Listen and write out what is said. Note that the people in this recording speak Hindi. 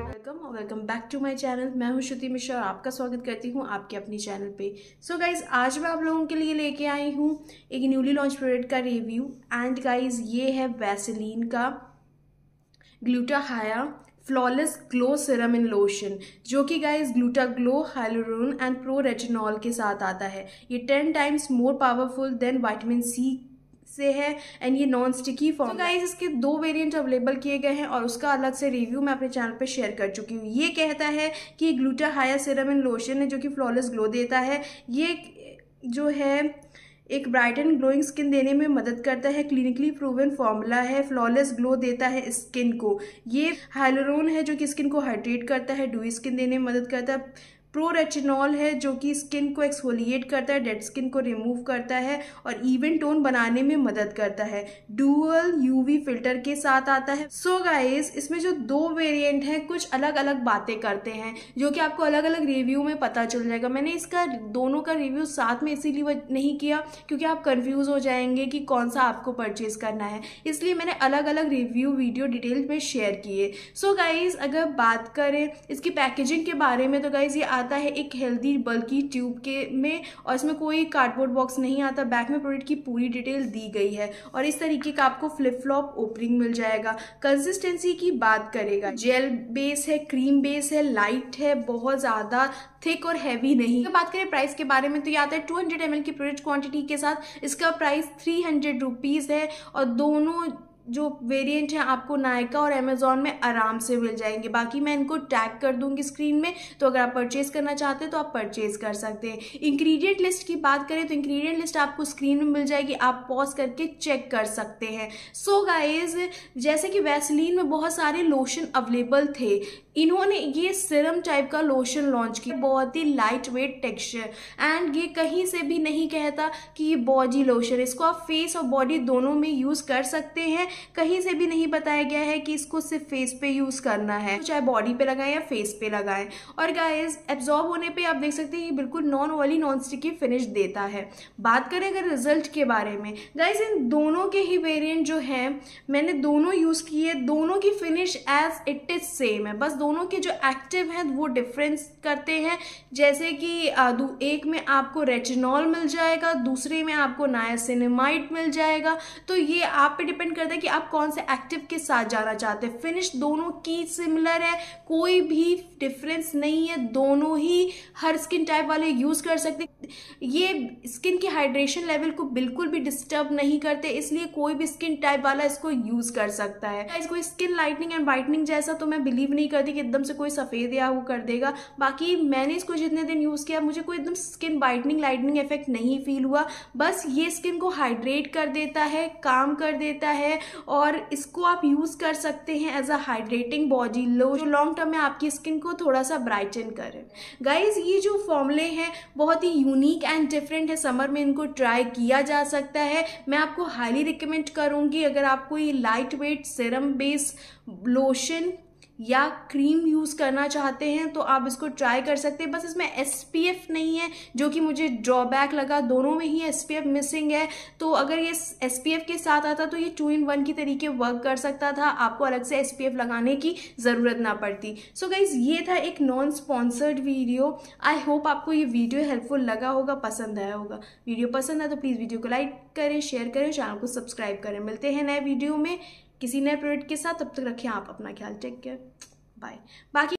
वेलकम और welcome back to my channel मैं हूं श्रुति मिश्रा और आपका स्वागत करती हूं आपके अपने चैनल पे सो so गाइज आज मैं आप लोगों के लिए लेके आई हूं एक न्यूली लॉन्च प्रोडक्ट का रिव्यू एंड गाइज ये है वैसेलीन का glutahya flawless glow serum in lotion जो कि guys gluta glow hyaluron and pro retinol के साथ आता है ये ten times more powerful than vitamin C से है एंड ये नॉन स्टिकी फॉर्म तो गाइज इसके दो वेरियंट अवेलेबल किए गए हैं और उसका अलग से रिव्यू मैं अपने चैनल पर शेयर कर चुकी हूँ ये कहता है कि ग्लूटा हाया सिरम एंड लोशन है जो कि फ्लॉलेस ग्लो देता है ये जो है एक ब्राइट एंड ग्लोइंग स्किन देने में मदद करता है क्लिनिकली प्रूवन फॉर्मूला है फ्लॉलेस ग्लो देता है स्किन को ये हाइलोरोन है जो कि स्किन को हाइड्रेट करता है डूई स्किन देने में मदद करता है प्रोरेटिनॉल है जो कि स्किन को एक्सफोलिएट करता है डेड स्किन को रिमूव करता है और इवन टोन बनाने में मदद करता है डुअल यूवी फिल्टर के साथ आता है सो so गाइस इसमें जो दो वेरिएंट हैं कुछ अलग अलग बातें करते हैं जो कि आपको अलग अलग रिव्यू में पता चल जाएगा मैंने इसका दोनों का रिव्यू साथ में इसीलिए नहीं किया क्योंकि आप कन्फ्यूज़ हो जाएंगे कि कौन सा आपको परचेज करना है इसलिए मैंने अलग अलग रिव्यू वीडियो डिटेल में शेयर किए सो गाइज़ अगर बात करें इसकी पैकेजिंग के बारे में तो गाइज़ ये आता है एक हेल्दी बल्कि ट्यूब के में और इसमें कोई कार्डबोर्ड बॉक्स नहीं आता बैक में प्रोडक्ट की पूरी डिटेल दी गई है और इस तरीके का आपको फ्लिप फ्लॉप ओपनिंग मिल जाएगा कंसिस्टेंसी की बात करेगा जेल बेस है क्रीम बेस है लाइट है बहुत ज़्यादा थिक और हैवी नहीं तो बात करें प्राइस के बारे में तो ये आता है 200 हंड्रेड की प्रोडक्ट क्वांटिटी के साथ इसका प्राइस थ्री हंड्रेड है और दोनों जो वेरिएंट हैं आपको नायका और अमेजोन में आराम से मिल जाएंगे बाकी मैं इनको टैग कर दूंगी स्क्रीन में तो अगर आप परचेज़ करना चाहते हैं तो आप परचेज़ कर सकते हैं इंग्रीडियंट लिस्ट की बात करें तो इंग्रेडिएंट लिस्ट आपको स्क्रीन में मिल जाएगी आप पॉज करके चेक कर सकते हैं सो so गाइज जैसे कि वैसलीन में बहुत सारे लोशन अवेलेबल थे इन्होंने ये सिरम टाइप का लोशन लॉन्च किया बहुत ही लाइट वेट टेक्सचर एंड ये कहीं से भी नहीं कहता कि ये बॉडी लोशन इसको आप फेस और बॉडी दोनों में यूज़ कर सकते हैं कहीं से भी नहीं बताया गया है कि इसको सिर्फ फेस पे यूज़ करना है तो चाहे बॉडी पे लगाएं या फेस पे लगाएं और गाइज एब्जॉर्ब होने पर आप देख सकते हैं ये बिल्कुल non oily non sticky finish देता है बात करें अगर रिजल्ट के बारे में गाइज इन दोनों के ही वेरियंट जो है मैंने दोनों यूज़ किए दोनों की finish as it is same है बस दो दोनों के जो एक्टिव हैं वो डिफरेंस करते हैं जैसे कि एक में आपको रेटिनॉल मिल जाएगा दूसरे में आपको नायासिनेमाइट मिल जाएगा तो ये आप पे डिपेंड करता है कि आप कौन से एक्टिव के साथ जाना चाहते हैं फिनिश दोनों की सिमिलर है कोई भी डिफरेंस नहीं है दोनों ही हर स्किन टाइप वाले यूज़ कर सकते ये स्किन के हाइड्रेशन लेवल को बिल्कुल भी डिस्टर्ब नहीं करते इसलिए कोई भी स्किन टाइप वाला इसको यूज़ कर सकता है इसको स्किन लाइटनिंग एंड वाइटनिंग जैसा तो मैं बिलीव नहीं करती कि एकदम से कोई सफ़ेद या वो कर देगा बाकी मैंने इसको जितने दिन यूज़ किया मुझे कोई एकदम स्किन वाइटनिंग लाइटनिंग इफेक्ट नहीं फील हुआ बस ये स्किन को हाइड्रेट कर देता है काम कर देता है और इसको आप यूज़ कर सकते हैं एज अ हाइड्रेटिंग बॉडी लो जो लॉन्ग टर्म में आपकी स्किन को थोड़ा सा ब्राइटन करें गाइज ये जो फॉर्मूले हैं बहुत ही यूनिक एंड डिफरेंट है समर में इनको ट्राई किया जा सकता है मैं आपको हाईली रिकमेंड करूँगी अगर आपको ये light weight serum base lotion या क्रीम यूज़ करना चाहते हैं तो आप इसको ट्राई कर सकते हैं बस इसमें एस नहीं है जो कि मुझे ड्रॉबैक लगा दोनों में ही एस मिसिंग है तो अगर ये एस के साथ आता तो ये टू इन वन की तरीके वर्क कर सकता था आपको अलग से एस लगाने की ज़रूरत ना पड़ती सो so गाइज ये था एक non sponsored video I hope आपको ये वीडियो हेल्पफुल लगा होगा पसंद आया होगा वीडियो पसंद आया तो प्लीज़ वीडियो को लाइक करें शेयर करें चैनल को सब्सक्राइब करें मिलते हैं नए वीडियो में किसी नए प्रोडक्ट के साथ तब तक रखें आप अपना ख्याल टेक केयर बाय बाकी